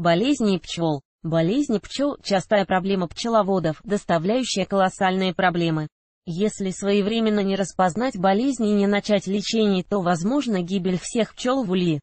Болезни пчел. Болезни пчел – частая проблема пчеловодов, доставляющая колоссальные проблемы. Если своевременно не распознать болезни и не начать лечение, то возможна гибель всех пчел в улье.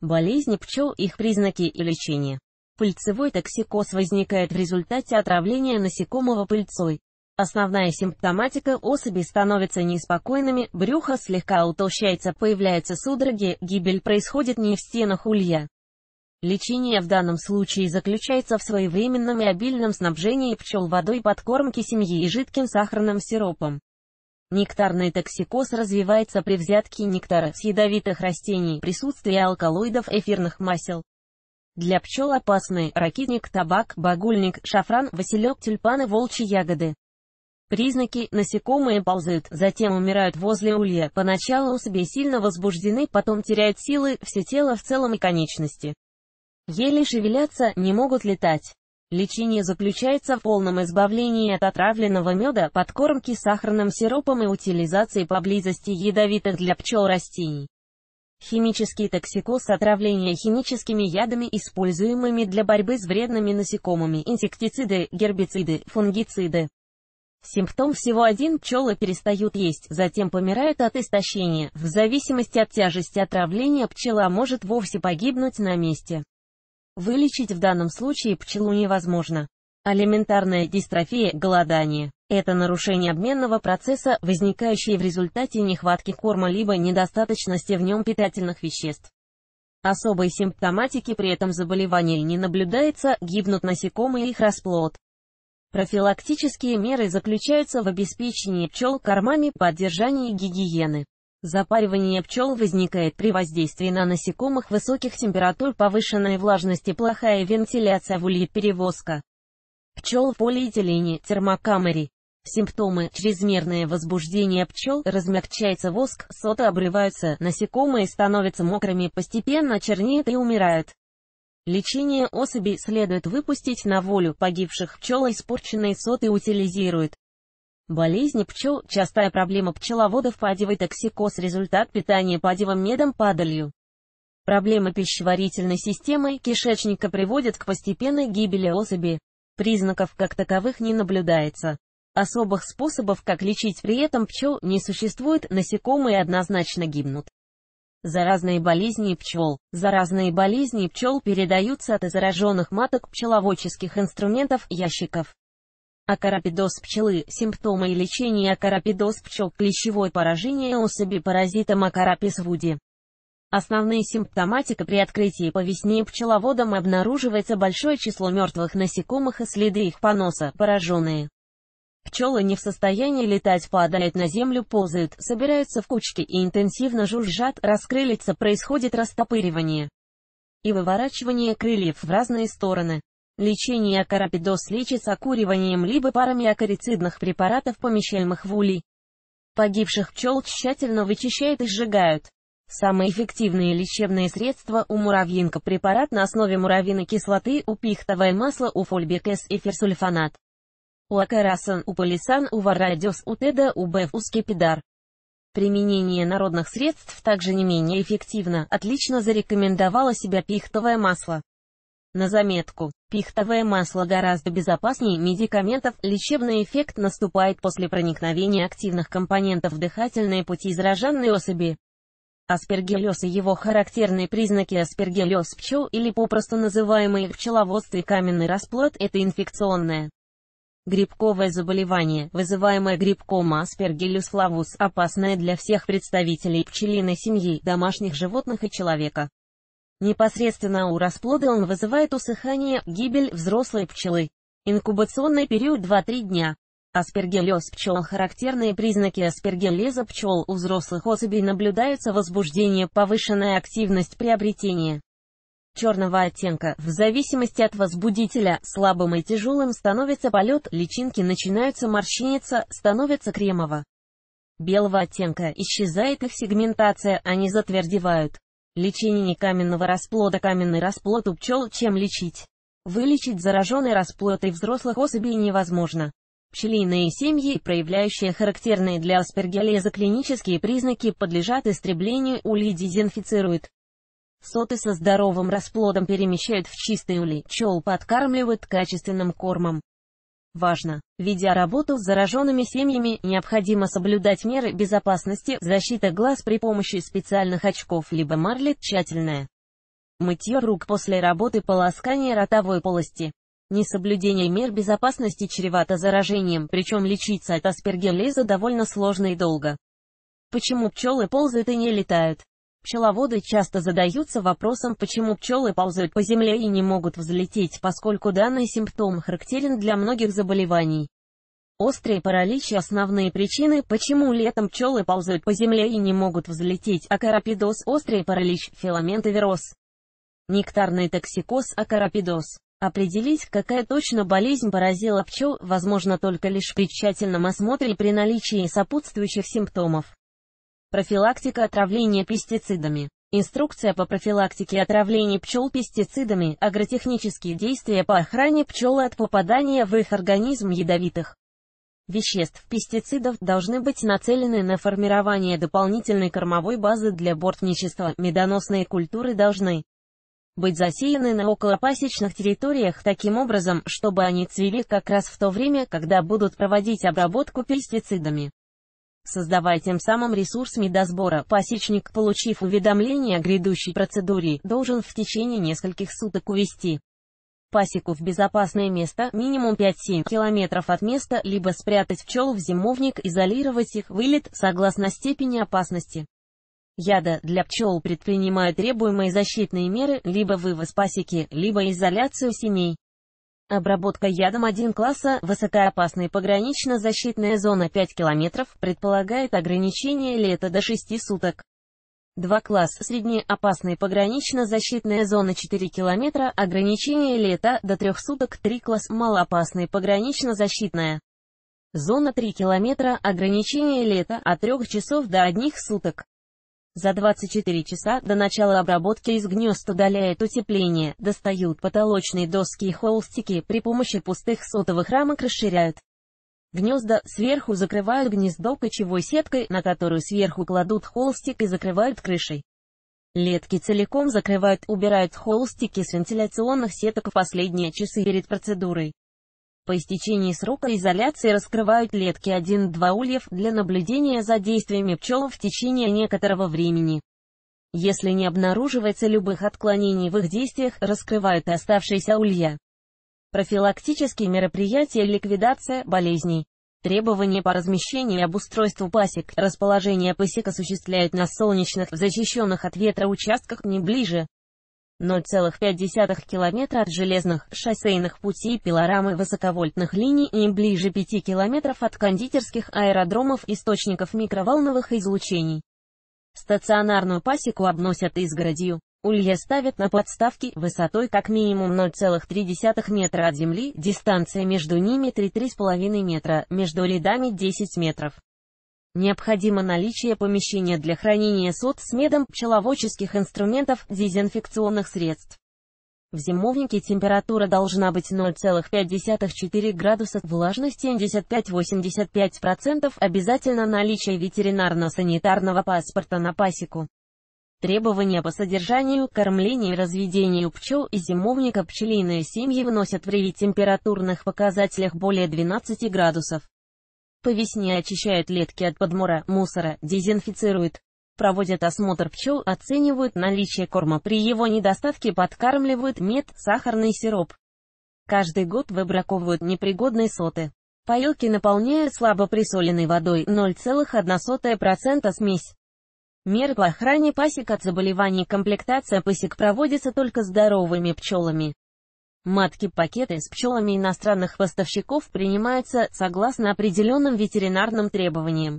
Болезни пчел, их признаки и лечение. Пыльцевой токсикоз возникает в результате отравления насекомого пыльцой. Основная симптоматика особи становятся неспокойными, брюхо слегка утолщается, появляются судороги, гибель происходит не в стенах улья. Лечение в данном случае заключается в своевременном и обильном снабжении пчел водой подкормки семьи и жидким сахарным сиропом. Нектарный токсикоз развивается при взятке нектара с ядовитых растений, присутствии алкалоидов эфирных масел. Для пчел опасны ракитник, табак, багульник, шафран, василек, тюльпаны, волчьи ягоды. Признаки – насекомые ползают, затем умирают возле улья, поначалу себе сильно возбуждены, потом теряют силы, все тело в целом и конечности еле шевелятся, не могут летать. Лечение заключается в полном избавлении от отравленного меда, подкормки сахарным сиропом и утилизации поблизости ядовитых для пчел растений. Химический токсикоз отравления химическими ядами, используемыми для борьбы с вредными насекомыми, инсектициды, гербициды, фунгициды. Симптом всего один – пчелы перестают есть, затем помирают от истощения. В зависимости от тяжести отравления пчела может вовсе погибнуть на месте. Вылечить в данном случае пчелу невозможно. Алиментарная дистрофия – голодание. Это нарушение обменного процесса, возникающее в результате нехватки корма либо недостаточности в нем питательных веществ. Особой симптоматики при этом заболевании не наблюдается, гибнут насекомые и их расплод. Профилактические меры заключаются в обеспечении пчел кормами, поддержании гигиены. Запаривание пчел возникает при воздействии на насекомых высоких температур, повышенной влажности, плохая вентиляция в улье, перевозка пчел в полиэтилене, термокамере. Симптомы – чрезмерное возбуждение пчел, размягчается воск, соты обрываются, насекомые становятся мокрыми, постепенно чернеют и умирают. Лечение особей следует выпустить на волю, погибших пчел испорченные соты утилизируют. Болезни пчел – частая проблема пчеловодов падевый токсикоз – результат питания падевым медом падалью. Проблемы пищеварительной системы кишечника приводят к постепенной гибели особи. Признаков как таковых не наблюдается. Особых способов, как лечить при этом пчел, не существует, насекомые однозначно гибнут. Заразные болезни пчел. Заразные болезни пчел передаются от зараженных маток пчеловодческих инструментов, ящиков. Акарапидоз пчелы – симптомы и лечение Акарапидоз пчел – клещевое поражение особи паразита Акарапис вуди. Основные симптоматика при открытии по весне пчеловодам обнаруживается большое число мертвых насекомых и следы их поноса, пораженные. Пчелы не в состоянии летать, падают на землю, ползают, собираются в кучки и интенсивно жужжат, раскрылиться происходит растопыривание и выворачивание крыльев в разные стороны. Лечение акарапидоз лечится окуриванием либо парами акарицидных препаратов, помещаемых в улей. Погибших пчел тщательно вычищают и сжигают. Самые эффективные лечебные средства у муравьинка – препарат на основе муравьиной кислоты, у пихтовое масло, у фольбикес и ферсульфанат. У акарасан, у полисан, у варадиос, у теда, у беф, у скипидар. Применение народных средств также не менее эффективно, отлично зарекомендовало себя пихтовое масло. На заметку, пихтовое масло гораздо безопаснее медикаментов, лечебный эффект наступает после проникновения активных компонентов в дыхательные пути израженной особи. Аспергиллез и его характерные признаки аспергиллез пчел или попросту называемый в пчеловодстве каменный расплод – это инфекционное грибковое заболевание, вызываемое грибком аспергиллюс флавус, опасное для всех представителей пчелиной семьи, домашних животных и человека. Непосредственно у расплода он вызывает усыхание, гибель взрослой пчелы. Инкубационный период 2-3 дня. Аспергиллез пчел Характерные признаки аспергиллеза пчел у взрослых особей наблюдаются возбуждение, повышенная активность приобретения черного оттенка. В зависимости от возбудителя, слабым и тяжелым становится полет, личинки начинаются морщиниться, становятся кремово. Белого оттенка исчезает их сегментация, они затвердевают. Лечение каменного расплода Каменный расплод у пчел чем лечить? Вылечить зараженный расплод и взрослых особей невозможно. Пчелиные семьи, проявляющие характерные для аспергиллеза клинические признаки, подлежат истреблению, улей дезинфицируют. Соты со здоровым расплодом перемещают в чистый улей. пчел подкармливают качественным кормом. Важно, ведя работу с зараженными семьями, необходимо соблюдать меры безопасности, защита глаз при помощи специальных очков либо марли тщательная. Мытье рук после работы полоскание ротовой полости. Несоблюдение мер безопасности чревато заражением, причем лечиться от аспергиллеза довольно сложно и долго. Почему пчелы ползают и не летают? Пчеловоды часто задаются вопросом, почему пчелы ползают по земле и не могут взлететь, поскольку данный симптом характерен для многих заболеваний. Острый паралич – основные причины, почему летом пчелы ползают по земле и не могут взлететь, акарапидоз, острый паралич, филаментовироз, нектарный токсикоз, акарапидоз. Определить, какая точно болезнь поразила пчел, возможно только лишь при тщательном осмотре и при наличии сопутствующих симптомов. Профилактика отравления пестицидами. Инструкция по профилактике отравлений пчел пестицидами, агротехнические действия по охране пчелы от попадания в их организм ядовитых веществ пестицидов должны быть нацелены на формирование дополнительной кормовой базы для бортничества, медоносные культуры должны быть засеяны на околопасечных территориях таким образом, чтобы они цвели как раз в то время, когда будут проводить обработку пестицидами создавая тем самым ресурс медосбора. Пасечник, получив уведомление о грядущей процедуре, должен в течение нескольких суток увести пасеку в безопасное место, минимум 5-7 километров от места, либо спрятать пчел в зимовник, изолировать их, вылет, согласно степени опасности. Яда для пчел предпринимают требуемые защитные меры, либо вывоз пасеки, либо изоляцию семей. Обработка ядом 1 класса «Высокоопасная погранично-защитная зона 5 километров предполагает ограничение лета до 6 суток. 2 класс «Среднеопасная погранично-защитная зона 4 километра ограничение лета до 3 суток 3 класс «Малоопасная погранично-защитная зона 3 километра ограничение лета от 3 часов до 1 суток. За 24 часа до начала обработки из гнезд удаляют утепление, достают потолочные доски и холстики, при помощи пустых сотовых рамок расширяют. Гнезда сверху закрывают гнездо кочевой сеткой, на которую сверху кладут холстик и закрывают крышей. Летки целиком закрывают, убирают холстики с вентиляционных сеток в последние часы перед процедурой. По истечении срока изоляции раскрывают клетки 1-2 ульев для наблюдения за действиями пчел в течение некоторого времени. Если не обнаруживается любых отклонений в их действиях, раскрывают оставшиеся улья. Профилактические мероприятия ликвидация болезней. Требования по размещению и обустройству пасек, расположение пасек осуществляют на солнечных, защищенных от ветра участках не ближе 0,5 километра от железных, шоссейных путей пилорамы высоковольтных линий и ближе 5 километров от кондитерских аэродромов источников микроволновых излучений. Стационарную пасеку обносят изгородью. Улья ставят на подставки высотой как минимум 0,3 метра от земли, дистанция между ними 3-3,5 метра, между рядами 10 метров. Необходимо наличие помещения для хранения сот с медом, пчеловодческих инструментов, дезинфекционных средств. В зимовнике температура должна быть 0,5-4 градуса, влажность 75-85%, обязательно наличие ветеринарно-санитарного паспорта на пасеку. Требования по содержанию, кормлению и разведению пчел и зимовника пчелиные семьи вносят при температурных показателях более 12 градусов. По весне очищают летки от подмора, мусора, дезинфицируют. Проводят осмотр пчел, оценивают наличие корма. При его недостатке подкармливают мед, сахарный сироп. Каждый год выбраковывают непригодные соты. Поилки наполняют слабо присоленной водой 0,1% смесь. Меры по охране пасек от заболеваний комплектация пасек проводится только здоровыми пчелами. Матки-пакеты с пчелами иностранных поставщиков принимаются согласно определенным ветеринарным требованиям.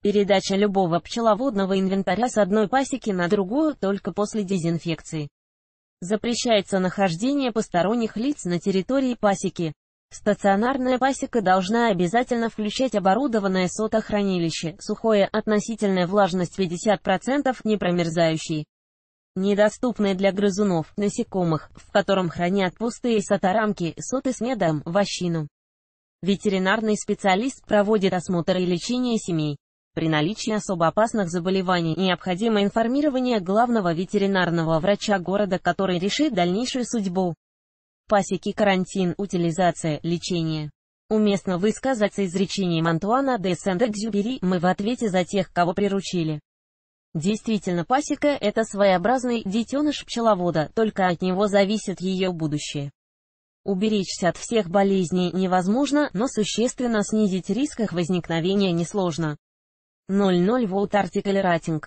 Передача любого пчеловодного инвентаря с одной пасеки на другую только после дезинфекции. Запрещается нахождение посторонних лиц на территории пасеки. Стационарная пасека должна обязательно включать оборудованное сотохранилище, сухое, относительная влажность 50%, непромерзающий недоступное для грызунов, насекомых, в котором хранят пустые сатарамки, соты с медом, вощину. Ветеринарный специалист проводит осмотр и лечение семей. При наличии особо опасных заболеваний необходимо информирование главного ветеринарного врача города, который решит дальнейшую судьбу. Пасеки, карантин, утилизация, лечение. Уместно высказаться изречением Антуана де сен экзюпери «Мы в ответе за тех, кого приручили». Действительно, пасека – это своеобразный детеныш пчеловода, только от него зависит ее будущее. Уберечься от всех болезней невозможно, но существенно снизить риск их возникновения несложно. 00 Volt Article Rating